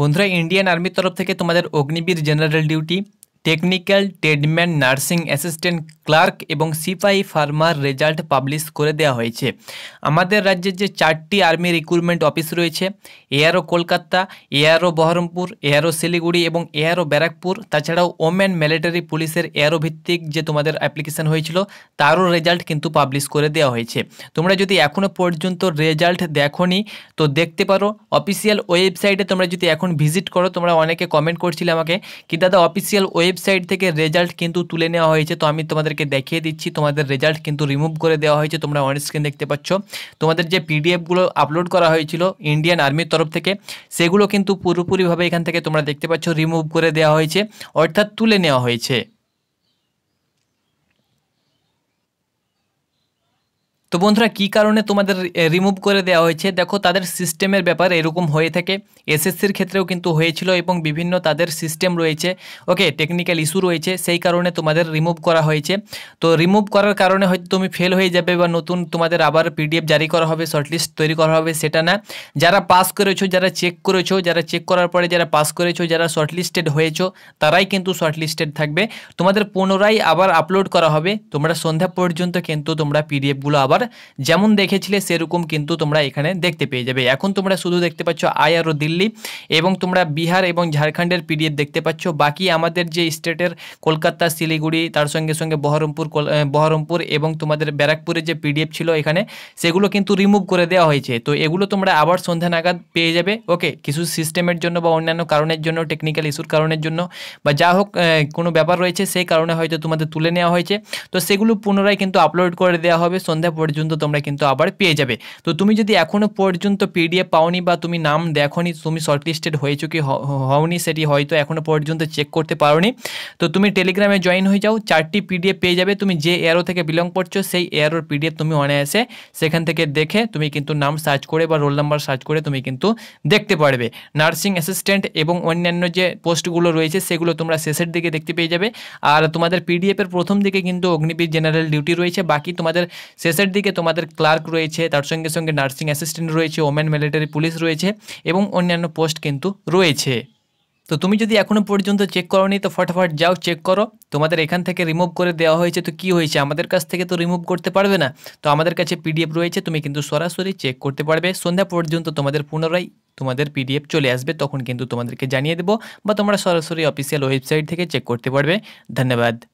বন্ধুরা ইন্ডিয়ান আর্মির তরফ থেকে তোমাদের Agniveer general duty technical tradesman nursing assistant clerk এবং সিপাহি ফার্মার রেজাল্ট পাবলিশ করে দেওয়া হয়েছে আমাদের রাজ্যের যে চারটি আর্মি রিক্রুটমেন্ট অফিস রয়েছে ARO Kolkata ARO Baharampur ARO Siliguri এবং এআরও ব্যারাকপুর তাছাড়াও ওমেন মিলিটারি পুলিশের এআরও ভিত্তিক যে তোমাদের অ্যাপ্লিকেশান হয়েছিল তারও রেজাল্ট কিন্তু পাবলিশ করে দেওয়া হয়েছে তোমরা যদি এখনও পর্যন্ত রেজাল্ট দেখোনি তো দেখতে পারো অফিসিয়াল ওয়েবসাইটে তোমরা যদি এখন ভিজিট করো তোমরা অনেকে কমেন্ট করছিলে আমাকে কি দাদা অফিসিয়াল ওয়েব ওয়েবসাইট থেকে রেজাল্ট কিন্তু তুলে নেওয়া হয়েছে তো আমি তোমাদেরকে দেখিয়ে দিচ্ছি তোমাদের রেজাল্ট কিন্তু রিমুভ করে দেওয়া হয়েছে তোমরা অন স্ক্রিন দেখতে পাচ্ছ তোমাদের যে পিডিএফগুলো আপলোড করা হয়েছিল ইন্ডিয়ান আর্মির তরফ থেকে সেগুলো কিন্তু পুরোপুরিভাবে এখান থেকে তোমরা দেখতে পাচ্ছ রিমুভ করে দেওয়া হয়েছে অর্থাৎ তুলে নেওয়া হয়েছে তো বন্ধুরা কি কারণে তোমাদের রিমুভ করে দেওয়া হয়েছে দেখো তাদের সিস্টেমের ব্যাপার এরকম হয়ে থাকে এসএসসির ক্ষেত্রেও কিন্তু হয়েছিল এবং বিভিন্ন তাদের সিস্টেম রয়েছে ওকে টেকনিক্যাল ইস্যু রয়েছে সেই কারণে তোমাদের রিমুভ করা হয়েছে তো রিমুভ করার কারণে হয়তো তুমি ফেল হয়ে যাবে বা নতুন তোমাদের আবার পিডিএফ জারি করা হবে শর্টলিস্ট তৈরি করা হবে সেটা না যারা পাস করেছো যারা চেক করেছো যারা চেক করার পরে যারা পাস করেছো যারা শর্টলিস্টেড হয়েছো তারাই কিন্তু শর্টলিস্টেড থাকবে তোমাদের পুনরায় আবার আপলোড করা হবে তোমরা সন্ধ্যা পর্যন্ত কিন্তু তোমরা পিডিএফগুলো আবার যেমন দেখেছিলে সেরকম কিন্তু তোমরা এখানে দেখতে পেয়ে যাবে এখন তোমরা শুধু দেখতে পাচ্ছ আর ও দিল্লি এবং তোমরা বিহার এবং ঝাড়খণ্ডের পিডিএফ দেখতে পাচ্ছ বাকি আমাদের যে স্টেটের কলকাতা শিলিগুড়ি তার সঙ্গে সঙ্গে বহরমপুর বহরমপুর এবং তোমাদের ব্যারাকপুরের যে পিডিএফ ছিল এখানে সেগুলো কিন্তু রিমুভ করে দেওয়া হয়েছে তো এগুলো তোমরা আবার সন্ধ্যা নাগাদ পেয়ে যাবে ওকে কিছু সিস্টেমের জন্য বা অন্যান্য কারণের জন্য টেকনিক্যাল ইস্যুর কারণের জন্য বা যা হোক কোনো ব্যাপার রয়েছে সেই কারণে হয়তো তোমাদের তুলে নেওয়া হয়েছে তো সেগুলো পুনরায় কিন্তু আপলোড করে দেওয়া হবে সন্ধ্যা পর্যন্ত পর্যন্ত তোমরা কিন্তু আবার পেয়ে যাবে তো তুমি যদি এখনও পর্যন্ত পিডিএফ পাওনি বা তুমি নাম দেখনি তুমি শর্টলিস্টেড হয়েছো কি হওনি সেটি হয়তো এখনও পর্যন্ত চেক করতে পারোনি তো তুমি টেলিগ্রামে জয়েন হয়ে যাও চারটি পিডিএফ পেয়ে যাবে তুমি যে এয়ারো থেকে বিলং করছো সেই এয়ারোর পিডিএফ তুমি অনায়াসে সেখান থেকে দেখে তুমি কিন্তু নাম সার্চ করে বা রোল নাম্বার সার্চ করে তুমি কিন্তু দেখতে পারবে নার্সিং অ্যাসিস্ট্যান্ট এবং অন্যান্য যে পোস্টগুলো রয়েছে সেগুলো তোমরা শেষের দিকে দেখতে পেয়ে যাবে আর তোমাদের পিডিএফের প্রথম দিকে কিন্তু অগ্নিবীর জেনারেল ডিউটি রয়েছে বাকি তোমাদের শেষের দিকে দিকে তোমাদের ক্লার্ক রয়েছে তার সঙ্গে সঙ্গে নার্সিং অ্যাসিস্ট্যান্ট রয়েছে ওমেন মিলিটারি পুলিশ রয়েছে এবং অন্যান্য পোস্ট কিন্তু রয়েছে তো তুমি যদি এখনও পর্যন্ত চেক নি তো ফটাফট যাও চেক করো তোমাদের এখান থেকে রিমুভ করে দেওয়া হয়েছে তো কি হয়েছে আমাদের কাছ থেকে তো রিমুভ করতে পারবে না তো আমাদের কাছে পিডিএফ রয়েছে তুমি কিন্তু সরাসরি চেক করতে পারবে সন্ধ্যা পর্যন্ত তোমাদের পুনরায় তোমাদের পিডিএফ চলে আসবে তখন কিন্তু তোমাদেরকে জানিয়ে দেবো বা তোমরা সরাসরি অফিসিয়াল ওয়েবসাইট থেকে চেক করতে পারবে ধন্যবাদ